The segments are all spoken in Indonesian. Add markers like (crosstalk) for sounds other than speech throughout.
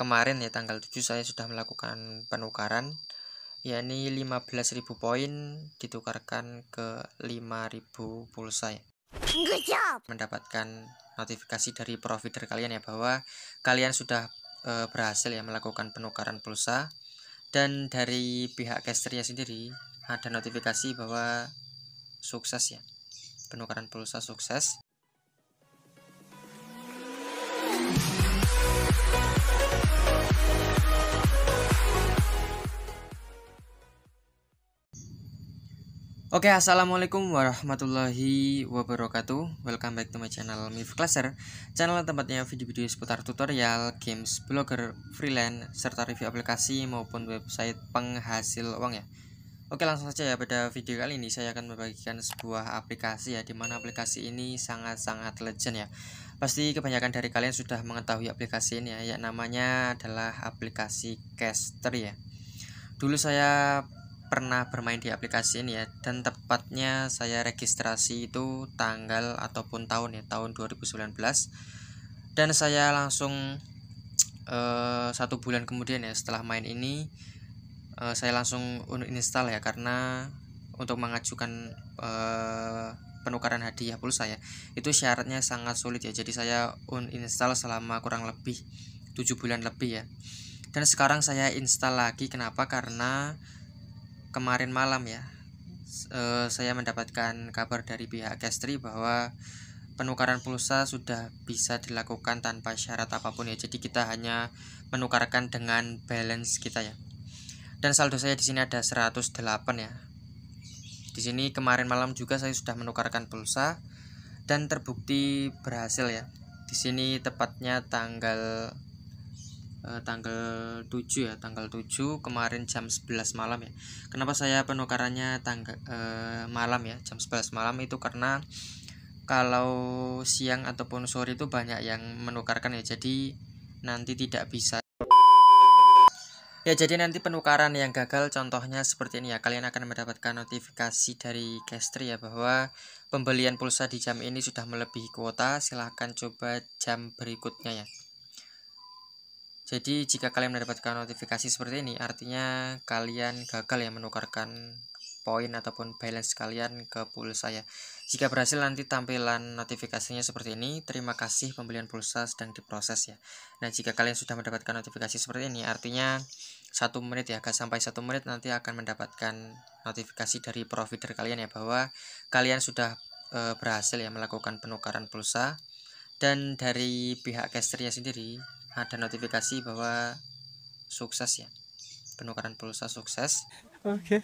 kemarin ya tanggal 7 saya sudah melakukan penukaran yakni 15.000 poin ditukarkan ke 5.000 pulsa ya. Good job. Mendapatkan notifikasi dari provider kalian ya bahwa kalian sudah e, berhasil ya melakukan penukaran pulsa dan dari pihak casternya sendiri ada notifikasi bahwa sukses ya. Penukaran pulsa sukses. Oke, okay, assalamualaikum warahmatullahi wabarakatuh. Welcome back to my channel Mif Classer, channel tempatnya video-video seputar tutorial, games, blogger, freelance, serta review aplikasi maupun website penghasil uang ya. Oke, langsung saja ya pada video kali ini saya akan membagikan sebuah aplikasi ya, dimana aplikasi ini sangat-sangat legend ya. Pasti kebanyakan dari kalian sudah mengetahui aplikasi ini ya, ya namanya adalah aplikasi Caster ya. Dulu saya pernah bermain di aplikasi ini ya dan tepatnya saya registrasi itu tanggal ataupun tahun ya tahun 2019 dan saya langsung uh, satu bulan kemudian ya setelah main ini uh, saya langsung uninstall ya karena untuk mengajukan uh, penukaran hadiah pulsa ya itu syaratnya sangat sulit ya jadi saya uninstall selama kurang lebih tujuh bulan lebih ya dan sekarang saya install lagi kenapa karena kemarin malam ya uh, saya mendapatkan kabar dari pihak Kestri bahwa penukaran pulsa sudah bisa dilakukan tanpa syarat apapun ya. Jadi kita hanya menukarkan dengan balance kita ya. Dan saldo saya di sini ada 108 ya. Di sini kemarin malam juga saya sudah menukarkan pulsa dan terbukti berhasil ya. Di sini tepatnya tanggal Eh, tanggal 7 ya tanggal 7 kemarin jam 11 malam ya kenapa saya penukarannya tanggal eh, malam ya jam 11 malam itu karena kalau siang ataupun sore itu banyak yang menukarkan ya jadi nanti tidak bisa Ya jadi nanti penukaran yang gagal contohnya seperti ini ya Kalian akan mendapatkan notifikasi dari Kestri ya bahwa Pembelian pulsa di jam ini sudah melebihi kuota Silahkan coba jam berikutnya ya jadi jika kalian mendapatkan notifikasi seperti ini, artinya kalian gagal ya menukarkan poin ataupun balance kalian ke pulsa ya. Jika berhasil nanti tampilan notifikasinya seperti ini, terima kasih pembelian pulsa sedang diproses ya. Nah jika kalian sudah mendapatkan notifikasi seperti ini, artinya satu menit ya, gak sampai satu menit nanti akan mendapatkan notifikasi dari provider kalian ya bahwa kalian sudah e, berhasil ya melakukan penukaran pulsa dan dari pihak casternya sendiri ada notifikasi bahwa sukses ya penukaran pulsa sukses oke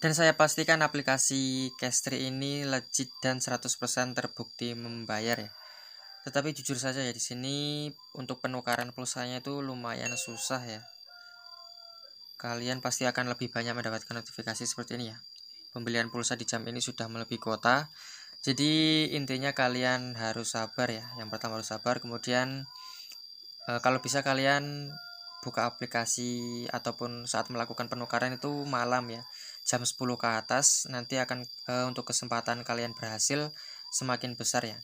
dan saya pastikan aplikasi Castry ini legit dan 100% terbukti membayar ya tetapi jujur saja ya di sini untuk penukaran pulsanya itu lumayan susah ya kalian pasti akan lebih banyak mendapatkan notifikasi seperti ini ya pembelian pulsa di jam ini sudah melebihi kuota jadi intinya kalian harus sabar ya yang pertama harus sabar kemudian Eh, kalau bisa kalian buka aplikasi ataupun saat melakukan penukaran itu malam ya jam 10 ke atas nanti akan e, untuk kesempatan kalian berhasil semakin besar ya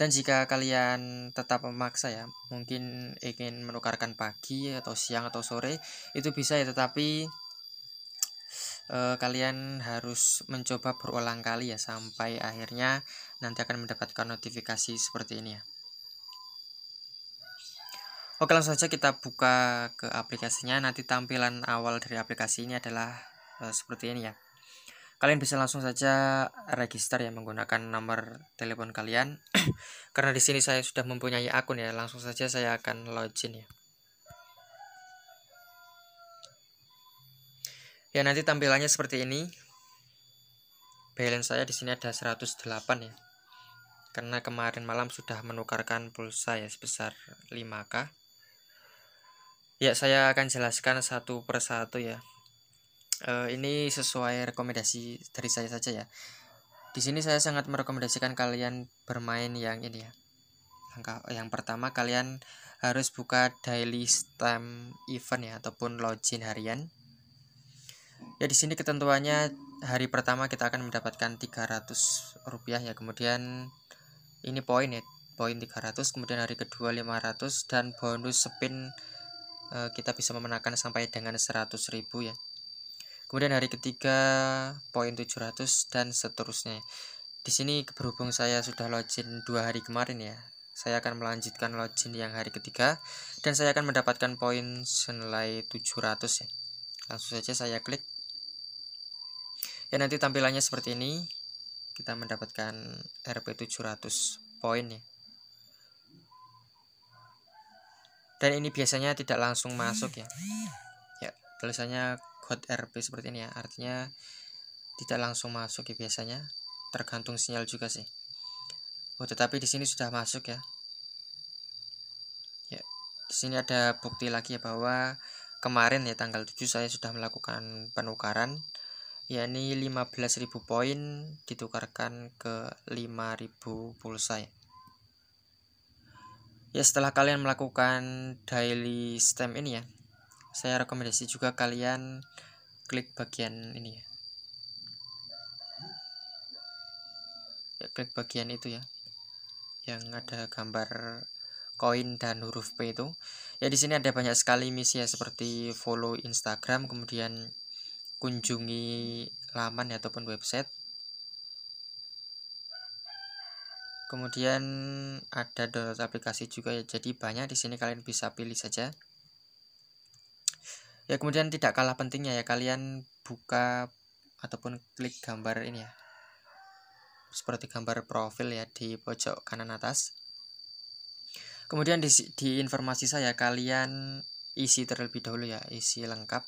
dan jika kalian tetap memaksa ya mungkin ingin menukarkan pagi atau siang atau sore itu bisa ya tetapi eh, kalian harus mencoba berulang kali ya sampai akhirnya nanti akan mendapatkan notifikasi seperti ini ya Oke langsung saja kita buka ke aplikasinya Nanti tampilan awal dari aplikasi ini adalah uh, seperti ini ya Kalian bisa langsung saja register ya menggunakan nomor telepon kalian (clears throat) Karena di sini saya sudah mempunyai akun ya Langsung saja saya akan login ya Ya nanti tampilannya seperti ini Balance saya di sini ada 108 ya Karena kemarin malam sudah menukarkan pulsa ya sebesar 5k Ya, saya akan jelaskan satu persatu ya. E, ini sesuai rekomendasi dari saya saja ya. Di sini saya sangat merekomendasikan kalian bermain yang ini ya. Langkah yang pertama kalian harus buka daily stem event ya ataupun login harian. Ya di sini ketentuannya hari pertama kita akan mendapatkan 300 rupiah ya kemudian ini poin ya poin 300 kemudian hari kedua 500 dan bonus spin Eh, kita bisa memenangkan sampai dengan 100.000 ya kemudian hari ketiga poin 700 dan seterusnya di sini berhubung saya sudah login dua hari kemarin ya saya akan melanjutkan login yang hari ketiga dan saya akan mendapatkan poin senilai 700 ya langsung saja saya klik ya nanti tampilannya seperti ini kita mendapatkan RP 700 poin ya dan ini biasanya tidak langsung masuk ya ya tulisannya God RP seperti ini ya artinya tidak langsung masuk ya biasanya tergantung sinyal juga sih oh tetapi di sini sudah masuk ya ya di sini ada bukti lagi ya bahwa kemarin ya tanggal 7 saya sudah melakukan penukaran yakni 15.000 poin ditukarkan ke 5.000 pulsa ya ya setelah kalian melakukan daily stem ini ya saya rekomendasi juga kalian klik bagian ini ya, ya klik bagian itu ya yang ada gambar koin dan huruf P itu. Ya di sini ada banyak sekali misi ya seperti follow Instagram, kemudian kunjungi laman ya, ataupun website, kemudian ada download aplikasi juga ya jadi banyak di sini kalian bisa pilih saja ya kemudian tidak kalah pentingnya ya kalian buka ataupun klik gambar ini ya seperti gambar profil ya di pojok kanan atas kemudian di, di informasi saya kalian isi terlebih dahulu ya isi lengkap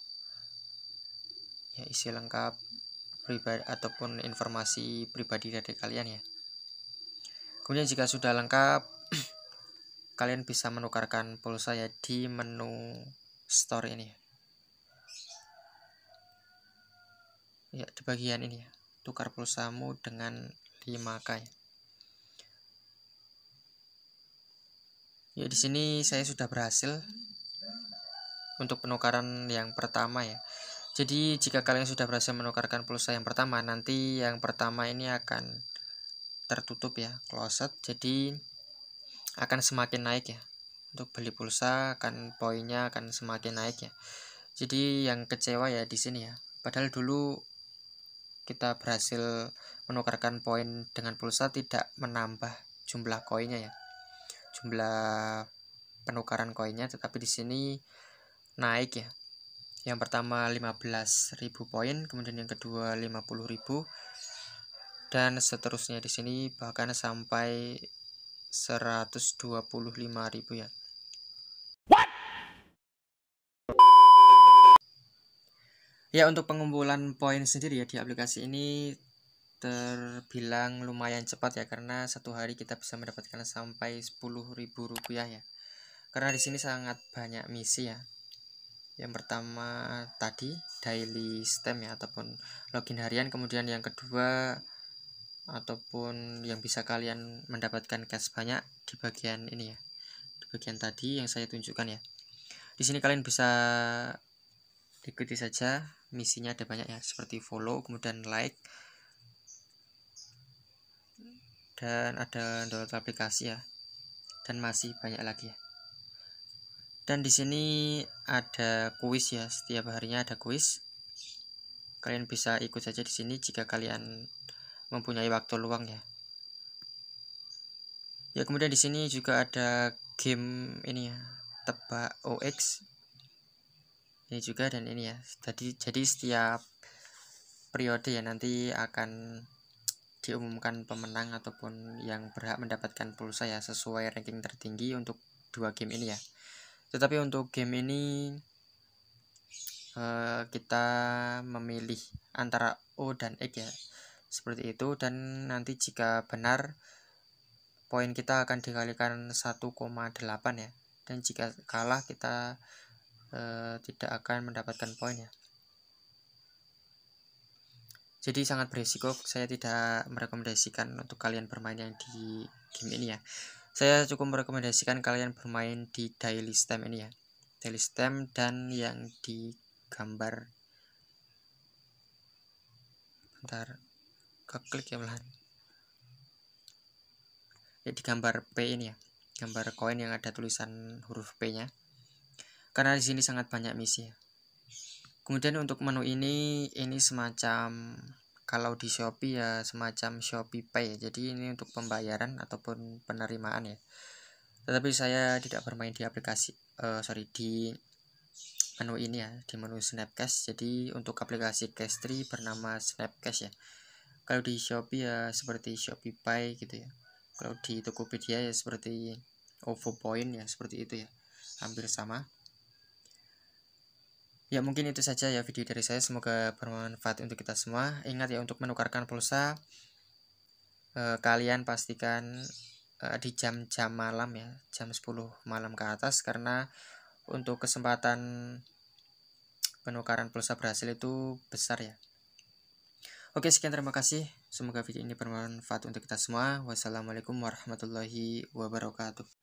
ya isi lengkap pribadi ataupun informasi pribadi dari kalian ya Kemudian jika sudah lengkap, (clears throat) kalian bisa menukarkan pulsa ya di menu store ini. Ya, di bagian ini ya. Tukar pulsa pulsamu dengan 5K ya. Ya, di sini saya sudah berhasil untuk penukaran yang pertama ya. Jadi jika kalian sudah berhasil menukarkan pulsa yang pertama, nanti yang pertama ini akan tertutup ya closet jadi akan semakin naik ya untuk beli pulsa akan poinnya akan semakin naik ya jadi yang kecewa ya di sini ya padahal dulu kita berhasil menukarkan poin dengan pulsa tidak menambah jumlah koinnya ya jumlah penukaran koinnya tetapi di sini naik ya yang pertama 15.000 poin kemudian yang kedua 50.000 dan seterusnya di sini bahkan sampai 125.000 ya. What? Ya untuk pengumpulan poin sendiri ya di aplikasi ini terbilang lumayan cepat ya karena satu hari kita bisa mendapatkan sampai 10.000 rupiah ya. Karena di sini sangat banyak misi ya. Yang pertama tadi daily stem ya ataupun login harian, kemudian yang kedua ataupun yang bisa kalian mendapatkan cash banyak di bagian ini ya di bagian tadi yang saya tunjukkan ya di sini kalian bisa ikuti saja misinya ada banyak ya seperti follow kemudian like dan ada download aplikasi ya dan masih banyak lagi ya dan di sini ada kuis ya setiap harinya ada kuis kalian bisa ikut saja di sini jika kalian mempunyai waktu luang ya. Ya kemudian di sini juga ada game ini ya, tebak OX. Ini juga dan ini ya. Jadi jadi setiap periode ya nanti akan diumumkan pemenang ataupun yang berhak mendapatkan pulsa ya sesuai ranking tertinggi untuk dua game ini ya. Tetapi untuk game ini eh, kita memilih antara O dan X ya seperti itu dan nanti jika benar poin kita akan dikalikan 1,8 ya dan jika kalah kita e, tidak akan mendapatkan poin ya jadi sangat berisiko saya tidak merekomendasikan untuk kalian bermain yang di game ini ya saya cukup merekomendasikan kalian bermain di daily stem ini ya daily stem dan yang di gambar bentar klik ya belahan jadi ya, gambar P ini ya gambar koin yang ada tulisan huruf P nya karena di sini sangat banyak misi ya. kemudian untuk menu ini ini semacam kalau di Shopee ya semacam Shopee Pay jadi ini untuk pembayaran ataupun penerimaan ya tetapi saya tidak bermain di aplikasi uh, sorry di menu ini ya di menu Snapcash jadi untuk aplikasi Cash3 bernama Snapcash ya kalau di Shopee ya seperti Shopee Pay gitu ya kalau di Tokopedia ya seperti OVO Point ya seperti itu ya hampir sama ya mungkin itu saja ya video dari saya semoga bermanfaat untuk kita semua ingat ya untuk menukarkan pulsa eh, kalian pastikan eh, di jam-jam malam ya jam 10 malam ke atas karena untuk kesempatan penukaran pulsa berhasil itu besar ya Oke, sekian terima kasih. Semoga video ini bermanfaat untuk kita semua. Wassalamualaikum warahmatullahi wabarakatuh.